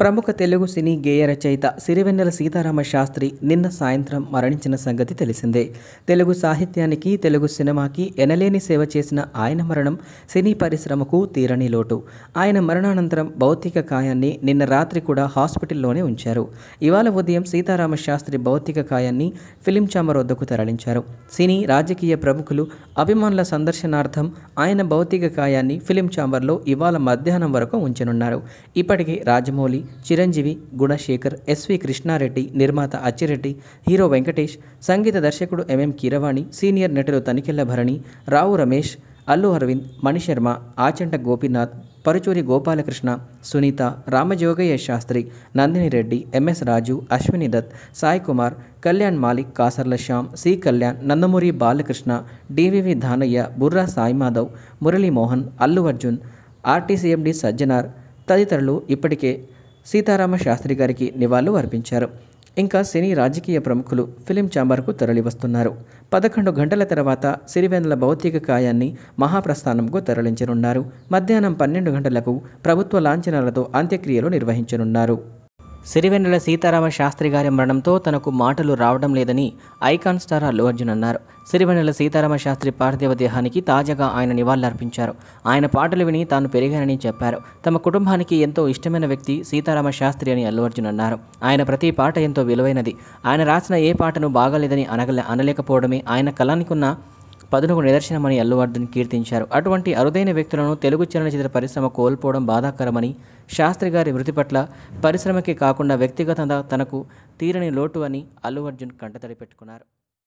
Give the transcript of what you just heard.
ప్రముఖ తెలుగు సినీ గేయ రచయిత సిరివెన్నెల సీతారామ శాస్త్రి నిన్న సాయంత్రం మరణించిన సంగతి తెలిసిందే తెలుగు సాహిత్యానికి తెలుగు సినిమాకి ఎనలేని సేవ చేసిన ఆయన మరణం సినీ పరిశ్రమకు తీరని లోటు ఆయన మరణానంతరం భౌతిక కాయాన్ని నిన్న రాత్రి కూడా హాస్పిటల్లోనే ఉంచారు ఇవాళ ఉదయం సీతారామ శాస్త్రి భౌతిక కాయాన్ని ఫిలిం చామర్ వద్దకు తరలించారు సినీ రాజకీయ ప్రముఖులు అభిమానుల సందర్శనార్థం ఆయన భౌతిక కాయాన్ని ఫిలిం చాంబర్లో ఇవాళ మధ్యాహ్నం వరకు ఉంచనున్నారు ఇప్పటికే రాజమౌళి చిరంజీవి గుణశేఖర్ ఎస్వి కృష్ణారెడ్డి నిర్మాత అచ్చిరెడ్డి హీరో వెంకటేష్ సంగీత దర్శకుడు ఎంఎం కీరవాణి సీనియర్ నటులు Tanikella Bharani Rao Ramesh Allu Aravind Manisharma Achanta Gopinath Paruchuri Gopalakrishna Sunitha Ramajogayya Sastry Nandini Reddy MS Raju Ashwini Dutt Sai Kumar Kalyan Malik Kasarla Shyam C Kalyan Nandamuri Balakrishna DVV Danayya Burra Sai Madhav Muralimohan Allu Arjun RTC MD Sajjanar తదితరులు ఇప్పటికే సీతారామ శాస్త్రి గారికి నివాళులు అర్పించారు ఇంకా సినీ రాజకీయ ప్రముఖులు ఫిలిం ఛాంబర్కు తరలివస్తున్నారు పదకొండు గంటల తర్వాత సిరివెన్నెల భౌతిక కాయాన్ని మహాప్రస్థానంకు తరలించనున్నారు మధ్యాహ్నం పన్నెండు గంటలకు ప్రభుత్వ లాంఛనాలతో అంత్యక్రియలు నిర్వహించనున్నారు సిరివెన్నెల సీతారామ శాస్త్రి గారి మరణంతో తనకు మాటలు రావడం లేదని ఐకాన్ స్టార్ అల్లు అర్జున్ అన్నారు సిరివెన్నెల సీతారామ శాస్త్రి పార్థివ దేహానికి తాజాగా ఆయన నివాళులర్పించారు ఆయన పాటలు విని తాను పెరిగానని చెప్పారు తమ కుటుంబానికి ఎంతో ఇష్టమైన వ్యక్తి సీతారామ శాస్త్రి అని అల్లు అర్జున్ అన్నారు ఆయన ప్రతి పాట ఎంతో విలువైనది ఆయన రాసిన ఏ పాటను బాగాలేదని అనగలే అనలేకపోవడమే ఆయన ఉన్న పదునకు నిదర్శనమని అల్లువర్ధన్ కీర్తించారు అటువంటి అరుదైన వ్యక్తులను తెలుగు చలనచిత్ర పరిశ్రమ కోల్పోవడం బాధాకరమని శాస్త్రి గారి వృత్తి పట్ల పరిశ్రమకి కాకుండా వ్యక్తిగతంగా తనకు తీరని లోటు అని అల్లు అర్జున్ కంటతడి పెట్టుకున్నారు